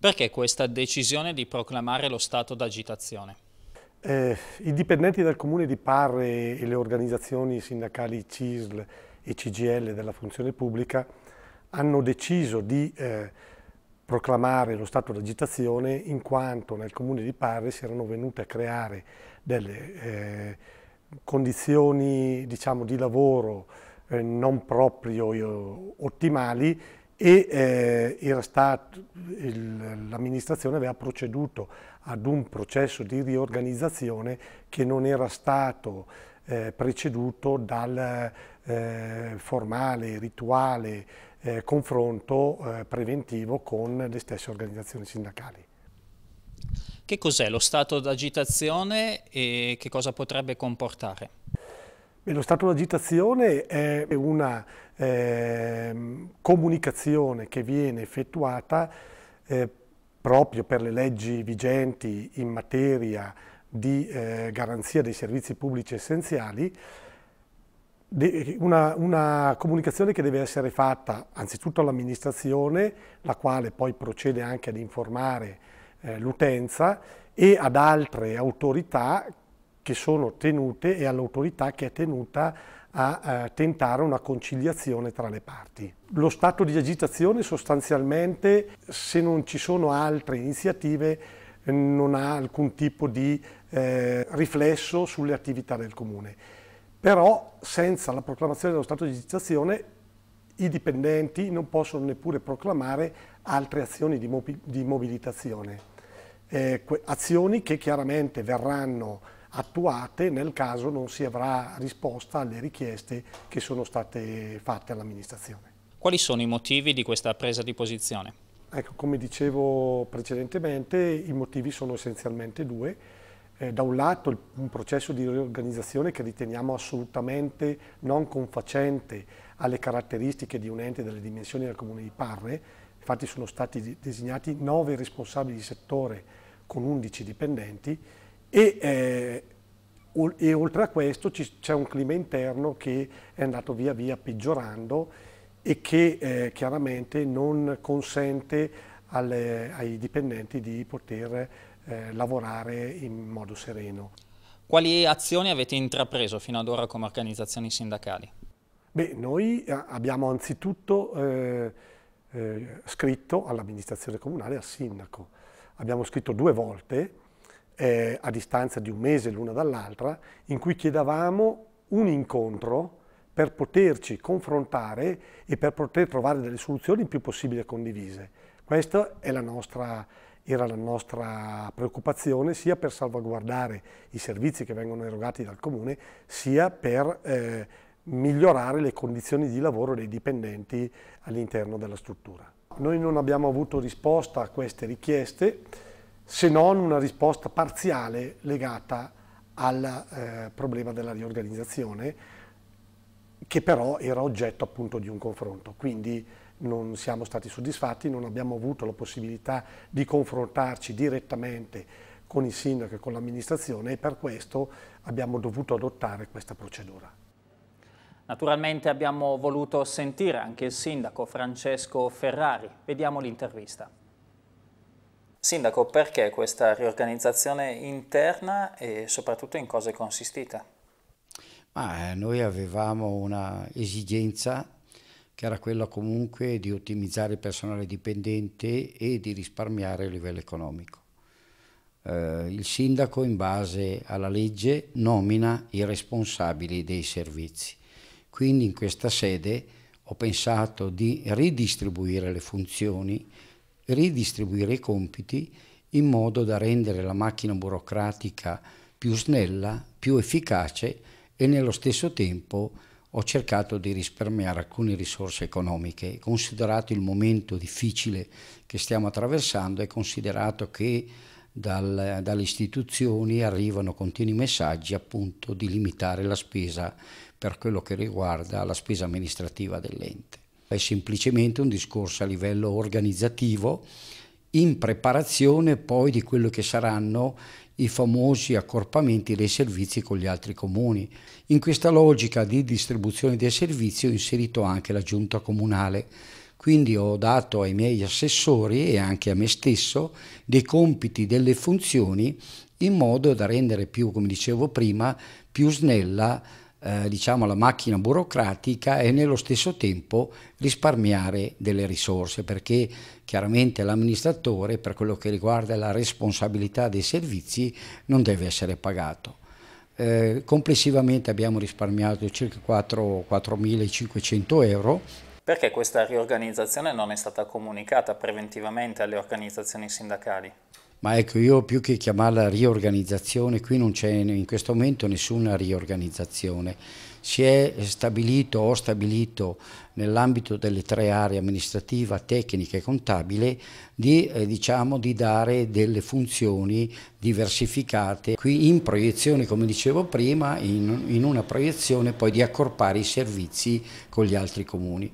Perché questa decisione di proclamare lo stato d'agitazione? Eh, I dipendenti del comune di Parre e le organizzazioni sindacali CISL e CGL della funzione pubblica hanno deciso di eh, proclamare lo stato d'agitazione in quanto nel comune di Parre si erano venute a creare delle eh, condizioni diciamo, di lavoro eh, non proprio eh, ottimali e eh, stato, il, l'amministrazione aveva proceduto ad un processo di riorganizzazione che non era stato eh, preceduto dal eh, formale, rituale eh, confronto eh, preventivo con le stesse organizzazioni sindacali. Che cos'è lo stato d'agitazione e che cosa potrebbe comportare? lo stato d'agitazione è una eh, comunicazione che viene effettuata eh, proprio per le leggi vigenti in materia di eh, garanzia dei servizi pubblici essenziali, una, una, comunicazione che deve essere fatta anzitutto all'amministrazione, la quale poi procede anche ad informare eh, l'utenza e ad altre autorità che sono tenute e all'autorità che è tenuta a eh, tentare una conciliazione tra le parti. Lo stato di agitazione sostanzialmente, se non ci sono altre iniziative, non ha alcun tipo di eh, riflesso sulle attività del comune. Però senza la proclamazione dello stato di agitazione i dipendenti non possono neppure proclamare altre azioni di, mobi di mobilitazione, eh, azioni che chiaramente verranno attuate nel caso non si avrà risposta alle richieste che sono state fatte all'amministrazione. Quali sono i motivi di questa presa di posizione? Ecco, come dicevo precedentemente, i motivi sono essenzialmente due. Eh, da un lato un processo di riorganizzazione che riteniamo assolutamente non confacente alle caratteristiche di un ente delle dimensioni del Comune di Parre, infatti sono stati designati nove responsabili di settore con 11 dipendenti, e, eh, e oltre a questo c'è un clima interno che è andato via via peggiorando e che eh, chiaramente non consente alle, ai dipendenti di poter eh, lavorare in modo sereno. Quali azioni avete intrapreso fino ad ora come organizzazioni sindacali? Beh, noi eh, abbiamo anzitutto eh, eh, scritto all'amministrazione comunale al sindaco. Abbiamo scritto due volte eh, a distanza di un mese l'una dall'altra, in cui chiedevamo un incontro per poterci confrontare e per poter trovare delle soluzioni il più possibile condivise. Questa la nostra, era la nostra preoccupazione sia per salvaguardare i servizi che vengono erogati dal Comune, sia per eh, migliorare le condizioni di lavoro dei dipendenti all'interno della struttura. Noi non abbiamo avuto risposta a queste richieste, se non una risposta parziale legata al eh, problema della riorganizzazione, che però era oggetto appunto di un confronto. Quindi non siamo stati soddisfatti, non abbiamo avuto la possibilità di confrontarci direttamente con il sindaco e con l'amministrazione e per questo abbiamo dovuto adottare questa procedura. Naturalmente abbiamo voluto sentire anche il sindaco Francesco Ferrari. Vediamo l'intervista. Sindaco, perché questa riorganizzazione interna e soprattutto in cosa è consistita? Ma eh, noi avevamo una esigenza che era quella comunque di ottimizzare il personale dipendente e di risparmiare a livello economico. Eh, il sindaco in base alla legge nomina i responsabili dei servizi. Quindi in questa sede ho pensato di ridistribuire le funzioni ridistribuire i compiti in modo da rendere la macchina burocratica più snella, più efficace e nello stesso tempo ho cercato di risparmiare alcune risorse economiche, considerato il momento difficile che stiamo attraversando e considerato che dal, dalle istituzioni arrivano continui messaggi appunto di limitare la spesa per quello che riguarda la spesa amministrativa dell'ente è semplicemente un discorso a livello organizzativo in preparazione poi di quello che saranno i famosi accorpamenti dei servizi con gli altri comuni. In questa logica di distribuzione dei servizi ho inserito anche la giunta comunale, quindi ho dato ai miei assessori e anche a me stesso dei compiti, delle funzioni in modo da rendere più, come dicevo prima, più snella eh, diciamo, la macchina burocratica e nello stesso tempo risparmiare delle risorse perché chiaramente l'amministratore per quello che riguarda la responsabilità dei servizi non deve essere pagato. Eh, complessivamente abbiamo risparmiato circa 4.500 euro perché questa riorganizzazione non è stata comunicata preventivamente alle organizzazioni sindacali? Ma ecco, io più che chiamarla riorganizzazione, qui non c'è in questo momento nessuna riorganizzazione. Si è stabilito, ho stabilito nell'ambito delle tre aree amministrativa, tecnica e contabile, di, eh, diciamo, di dare delle funzioni diversificate, qui in proiezione, come dicevo prima, in, in una proiezione poi di accorpare i servizi con gli altri comuni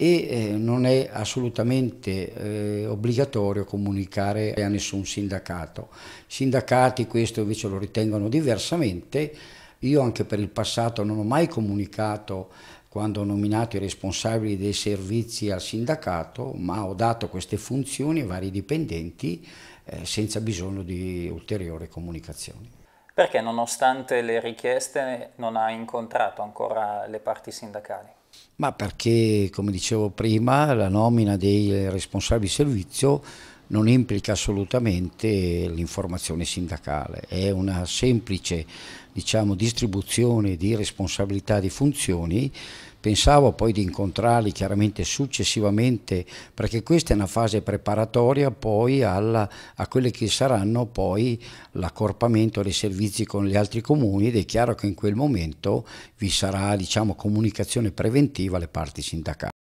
e eh, non è assolutamente eh, obbligatorio comunicare a nessun sindacato. Sindacati questo invece lo ritengono diversamente, io anche per il passato non ho mai comunicato quando ho nominato i responsabili dei servizi al sindacato, ma ho dato queste funzioni ai vari dipendenti eh, senza bisogno di ulteriori comunicazioni. Perché nonostante le richieste non ha incontrato ancora le parti sindacali? Ma perché, come dicevo prima, la nomina dei responsabili di servizio non implica assolutamente l'informazione sindacale, è una semplice diciamo, distribuzione di responsabilità di funzioni Pensavo poi di incontrarli chiaramente successivamente perché questa è una fase preparatoria poi alla, a quelle che saranno poi l'accorpamento dei servizi con gli altri comuni ed è chiaro che in quel momento vi sarà diciamo, comunicazione preventiva alle parti sindacali.